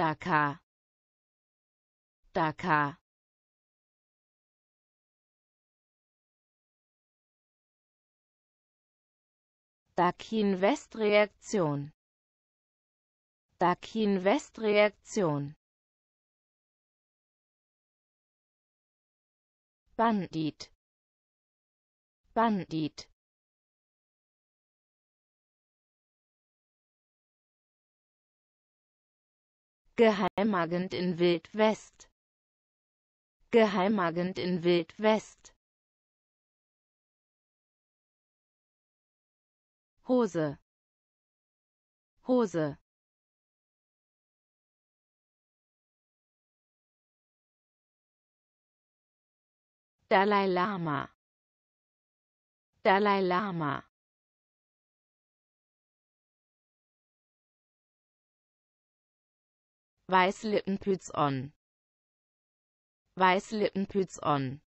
Dakar Dakar dakin Westreaktion. dakin Westreaktion. Bandit Bandit Geheimagent in Wild West Geheimagent in Wild West Hose Hose Dalai Lama Dalai Lama Weißlippenpütz on. Weißlippenpütz on.